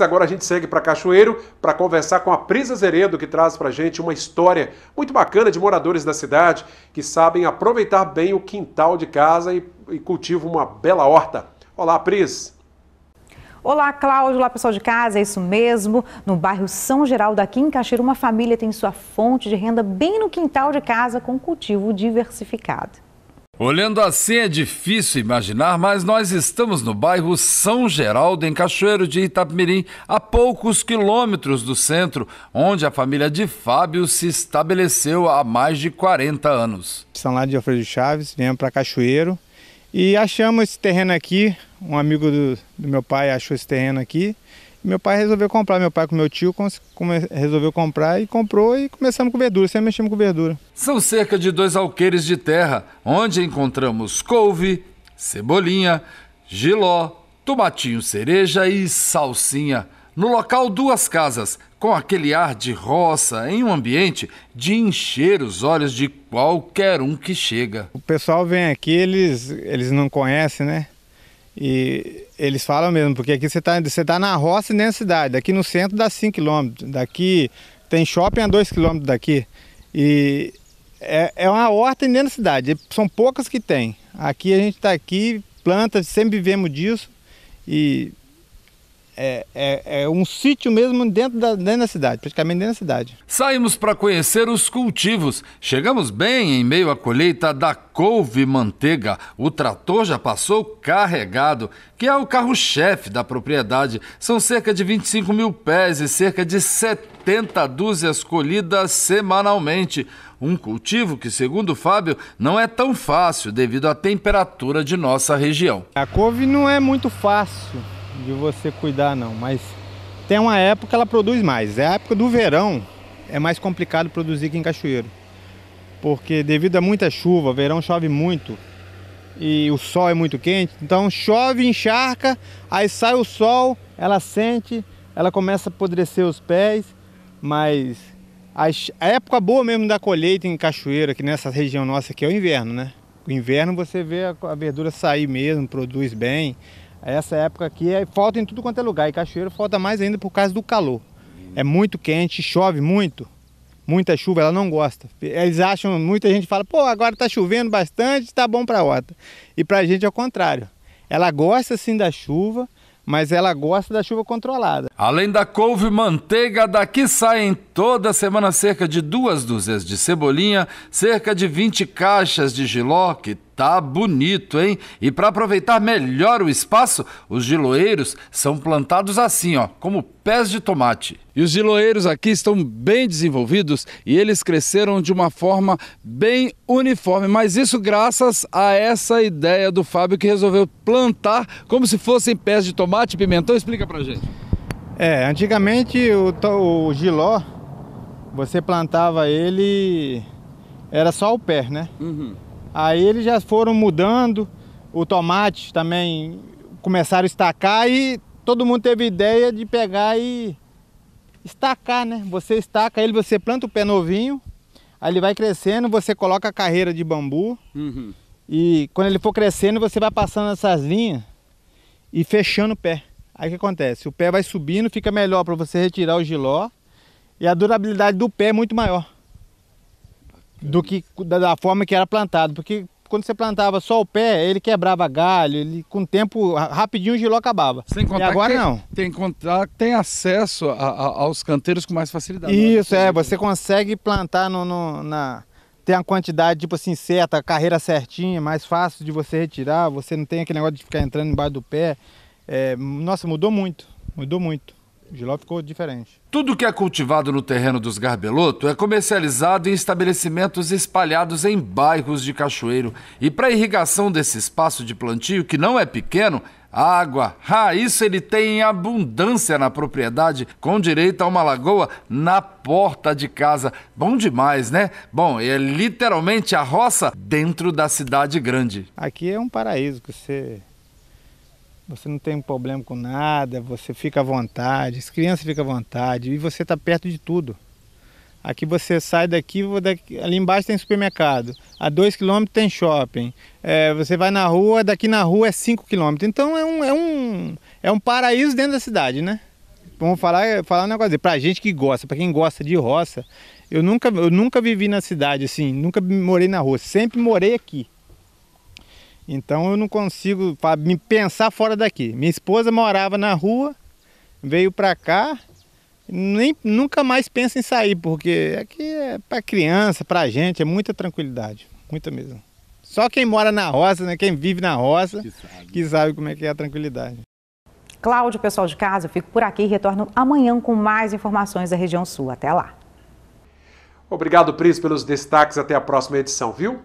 Mas agora a gente segue para Cachoeiro para conversar com a Prisa Zeredo, que traz para gente uma história muito bacana de moradores da cidade que sabem aproveitar bem o quintal de casa e, e cultivam uma bela horta. Olá, Pris! Olá, Cláudio. Olá, pessoal de casa. É isso mesmo. No bairro São Geraldo, aqui em Caxiro, uma família tem sua fonte de renda bem no quintal de casa com cultivo diversificado. Olhando assim é difícil imaginar, mas nós estamos no bairro São Geraldo, em Cachoeiro de Itapemirim, a poucos quilômetros do centro, onde a família de Fábio se estabeleceu há mais de 40 anos. São lá de Alfredo Chaves, viemos para Cachoeiro e achamos esse terreno aqui. Um amigo do, do meu pai achou esse terreno aqui meu pai resolveu comprar, meu pai com meu tio resolveu comprar e comprou e começamos com verdura, sempre mexemos com verdura. São cerca de dois alqueires de terra, onde encontramos couve, cebolinha, giló, tomatinho cereja e salsinha. No local, duas casas, com aquele ar de roça, em um ambiente de encher os olhos de qualquer um que chega. O pessoal vem aqui, eles, eles não conhecem, né? E eles falam mesmo, porque aqui você está você tá na roça e nem na cidade. aqui no centro dá 5 km. Daqui tem shopping a 2 km daqui. E é, é uma horta dentro da cidade. São poucas que tem. Aqui a gente está aqui, planta, sempre vivemos disso. E é, é, é, um sítio mesmo dentro da, dentro da cidade, praticamente dentro da cidade. Saímos para conhecer os cultivos. Chegamos bem em meio à colheita da couve manteiga. O trator já passou carregado, que é o carro-chefe da propriedade. São cerca de 25 mil pés e cerca de 70 dúzias colhidas semanalmente. Um cultivo que, segundo Fábio, não é tão fácil devido à temperatura de nossa região. A couve não é muito fácil de você cuidar não, mas tem uma época que ela produz mais. É a época do verão, é mais complicado produzir aqui em Cachoeiro. Porque devido a muita chuva, verão chove muito e o sol é muito quente, então chove, encharca, aí sai o sol, ela sente, ela começa a apodrecer os pés, mas a época boa mesmo da colheita em Cachoeira, que nessa região nossa aqui é o inverno, né? O inverno você vê a verdura sair mesmo, produz bem. Essa época aqui é, falta em tudo quanto é lugar. E Cachoeiro falta mais ainda por causa do calor. É muito quente, chove muito. Muita chuva, ela não gosta. Eles acham, muita gente fala, pô, agora tá chovendo bastante, tá bom pra horta. E pra gente é o contrário. Ela gosta sim da chuva, mas ela gosta da chuva controlada. Além da couve manteiga, daqui saem toda semana cerca de duas dúzias de cebolinha, cerca de 20 caixas de giló, que Tá bonito, hein? E para aproveitar melhor o espaço, os giloeiros são plantados assim, ó, como pés de tomate. E os giloeiros aqui estão bem desenvolvidos e eles cresceram de uma forma bem uniforme, mas isso graças a essa ideia do Fábio que resolveu plantar como se fossem pés de tomate pimentão. Explica pra gente. É, antigamente o, o giló, você plantava ele, era só o pé, né? Uhum. Aí eles já foram mudando, o tomate também começaram a estacar e todo mundo teve ideia de pegar e estacar, né? Você estaca ele, você planta o pé novinho, aí ele vai crescendo, você coloca a carreira de bambu uhum. e quando ele for crescendo você vai passando essas linhas e fechando o pé. Aí o que acontece? O pé vai subindo, fica melhor para você retirar o giló e a durabilidade do pé é muito maior do que da, da forma que era plantado, porque quando você plantava só o pé, ele quebrava galho, ele com o tempo rapidinho o giló acabava. Sem contar e agora tem, não. Tem contar, tem acesso a, a, aos canteiros com mais facilidade. Né? Isso é, você né? consegue plantar no, no na tem a quantidade tipo assim certa, a carreira certinha, mais fácil de você retirar, você não tem aquele negócio de ficar entrando embaixo do pé. É, nossa, mudou muito, mudou muito. De lá ficou diferente. Tudo que é cultivado no terreno dos Garbeloto é comercializado em estabelecimentos espalhados em bairros de Cachoeiro. E para irrigação desse espaço de plantio, que não é pequeno, água, ah, isso ele tem em abundância na propriedade, com direito a uma lagoa na porta de casa. Bom demais, né? Bom, é literalmente a roça dentro da cidade grande. Aqui é um paraíso que você você não tem problema com nada, você fica à vontade, as crianças ficam à vontade e você está perto de tudo. Aqui você sai daqui, daqui, ali embaixo tem supermercado, a 2 km tem shopping, é, você vai na rua, daqui na rua é 5 km. Então é um, é, um, é um paraíso dentro da cidade, né? Vamos falar, falar um negócio para gente que gosta, para quem gosta de roça. Eu nunca, eu nunca vivi na cidade assim, nunca morei na rua, sempre morei aqui. Então eu não consigo me pensar fora daqui. Minha esposa morava na rua, veio para cá, nem, nunca mais pensa em sair, porque aqui é para criança, para gente, é muita tranquilidade, muita mesmo. Só quem mora na roça, né, quem vive na roça, que sabe, como é que é a tranquilidade. Cláudio, pessoal de casa, eu fico por aqui e retorno amanhã com mais informações da região sul. Até lá. Obrigado, Pris, pelos destaques. Até a próxima edição, viu?